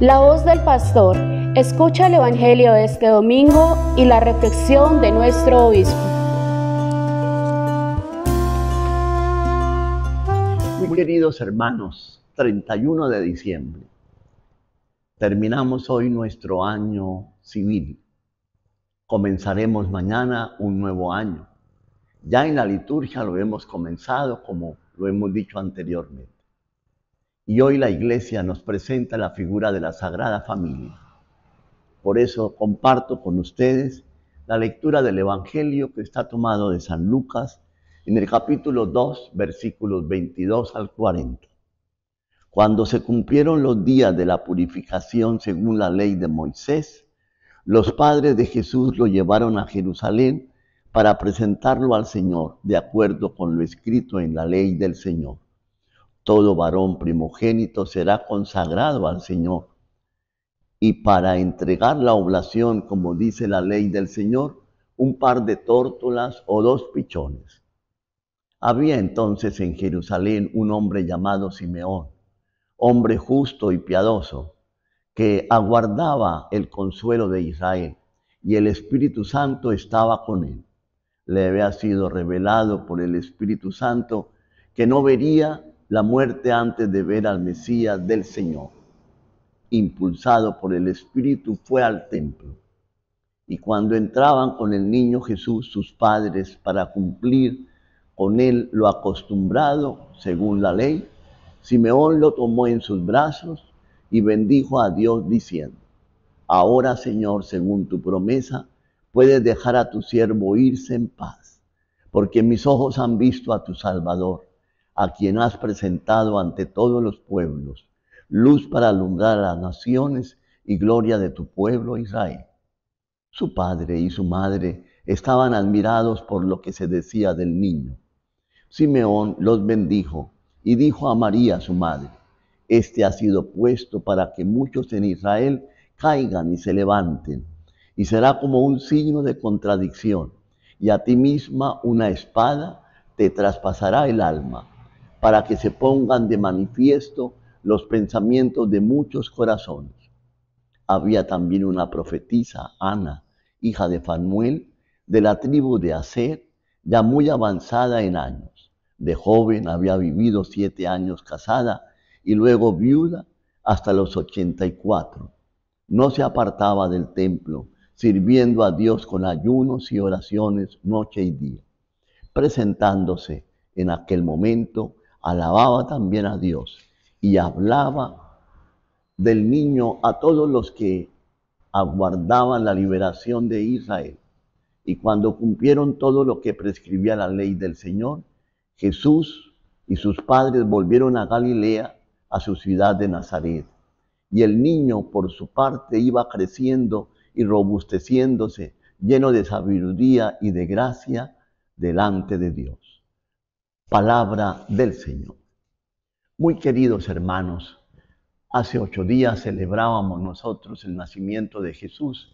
La voz del pastor. Escucha el Evangelio de este domingo y la reflexión de nuestro obispo. Muy queridos hermanos, 31 de diciembre. Terminamos hoy nuestro año civil. Comenzaremos mañana un nuevo año. Ya en la liturgia lo hemos comenzado como lo hemos dicho anteriormente. Y hoy la iglesia nos presenta la figura de la Sagrada Familia. Por eso comparto con ustedes la lectura del Evangelio que está tomado de San Lucas en el capítulo 2, versículos 22 al 40. Cuando se cumplieron los días de la purificación según la ley de Moisés, los padres de Jesús lo llevaron a Jerusalén para presentarlo al Señor, de acuerdo con lo escrito en la ley del Señor todo varón primogénito será consagrado al Señor. Y para entregar la oblación, como dice la ley del Señor, un par de tórtolas o dos pichones. Había entonces en Jerusalén un hombre llamado Simeón, hombre justo y piadoso, que aguardaba el consuelo de Israel, y el Espíritu Santo estaba con él. Le había sido revelado por el Espíritu Santo que no vería la muerte antes de ver al Mesías del Señor. Impulsado por el Espíritu fue al templo. Y cuando entraban con el niño Jesús sus padres para cumplir con él lo acostumbrado según la ley, Simeón lo tomó en sus brazos y bendijo a Dios diciendo, Ahora Señor, según tu promesa, puedes dejar a tu siervo irse en paz, porque mis ojos han visto a tu Salvador a quien has presentado ante todos los pueblos, luz para alumbrar a las naciones y gloria de tu pueblo Israel. Su padre y su madre estaban admirados por lo que se decía del niño. Simeón los bendijo y dijo a María su madre, Este ha sido puesto para que muchos en Israel caigan y se levanten, y será como un signo de contradicción, y a ti misma una espada te traspasará el alma para que se pongan de manifiesto los pensamientos de muchos corazones. Había también una profetisa, Ana, hija de Fanuel, de la tribu de Aser, ya muy avanzada en años. De joven había vivido siete años casada y luego viuda hasta los 84. No se apartaba del templo, sirviendo a Dios con ayunos y oraciones noche y día, presentándose en aquel momento alababa también a Dios y hablaba del niño a todos los que aguardaban la liberación de Israel. Y cuando cumplieron todo lo que prescribía la ley del Señor, Jesús y sus padres volvieron a Galilea, a su ciudad de Nazaret. Y el niño, por su parte, iba creciendo y robusteciéndose, lleno de sabiduría y de gracia delante de Dios palabra del Señor. Muy queridos hermanos, hace ocho días celebrábamos nosotros el nacimiento de Jesús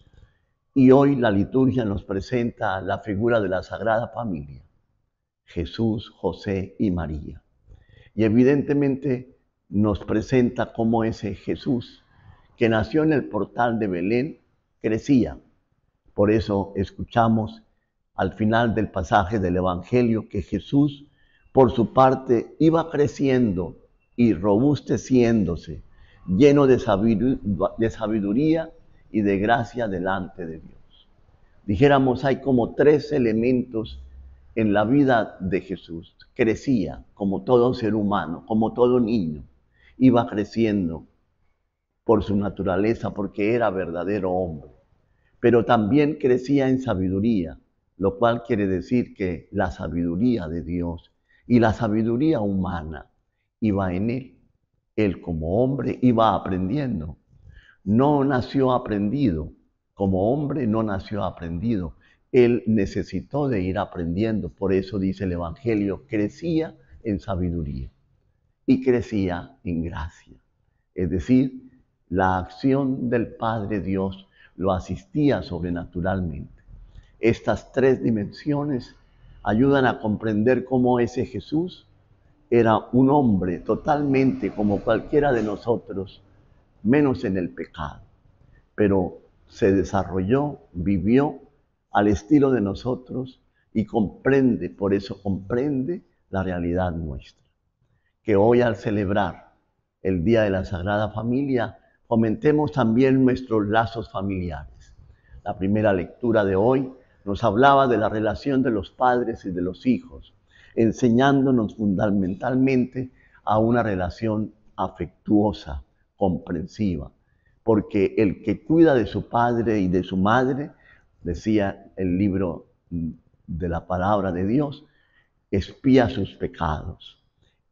y hoy la liturgia nos presenta la figura de la Sagrada Familia, Jesús, José y María. Y evidentemente nos presenta cómo ese Jesús que nació en el portal de Belén crecía. Por eso escuchamos al final del pasaje del Evangelio que Jesús por su parte, iba creciendo y robusteciéndose, lleno de sabiduría y de gracia delante de Dios. Dijéramos, hay como tres elementos en la vida de Jesús. Crecía como todo ser humano, como todo niño. Iba creciendo por su naturaleza, porque era verdadero hombre. Pero también crecía en sabiduría, lo cual quiere decir que la sabiduría de Dios y la sabiduría humana iba en él. Él como hombre iba aprendiendo. No nació aprendido. Como hombre no nació aprendido. Él necesitó de ir aprendiendo. Por eso dice el Evangelio, crecía en sabiduría y crecía en gracia. Es decir, la acción del Padre Dios lo asistía sobrenaturalmente. Estas tres dimensiones ayudan a comprender cómo ese Jesús era un hombre totalmente como cualquiera de nosotros, menos en el pecado, pero se desarrolló, vivió al estilo de nosotros y comprende, por eso comprende la realidad nuestra. Que hoy al celebrar el Día de la Sagrada Familia, fomentemos también nuestros lazos familiares. La primera lectura de hoy nos hablaba de la relación de los padres y de los hijos, enseñándonos fundamentalmente a una relación afectuosa, comprensiva, porque el que cuida de su padre y de su madre, decía el libro de la palabra de Dios, espía sus pecados.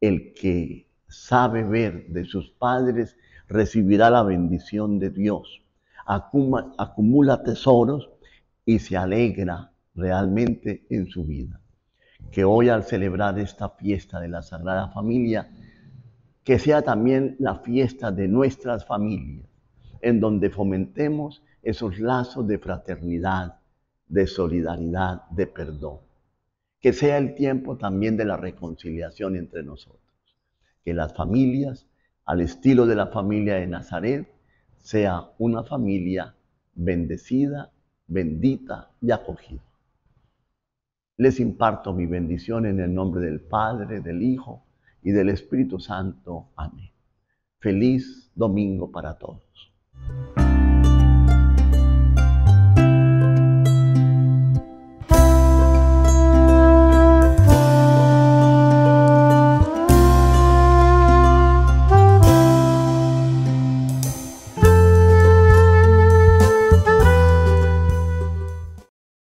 El que sabe ver de sus padres recibirá la bendición de Dios. acumula tesoros y se alegra realmente en su vida. Que hoy al celebrar esta fiesta de la Sagrada Familia, que sea también la fiesta de nuestras familias, en donde fomentemos esos lazos de fraternidad, de solidaridad, de perdón. Que sea el tiempo también de la reconciliación entre nosotros. Que las familias, al estilo de la familia de Nazaret, sea una familia bendecida bendita y acogida. Les imparto mi bendición en el nombre del Padre, del Hijo y del Espíritu Santo. Amén. Feliz domingo para todos.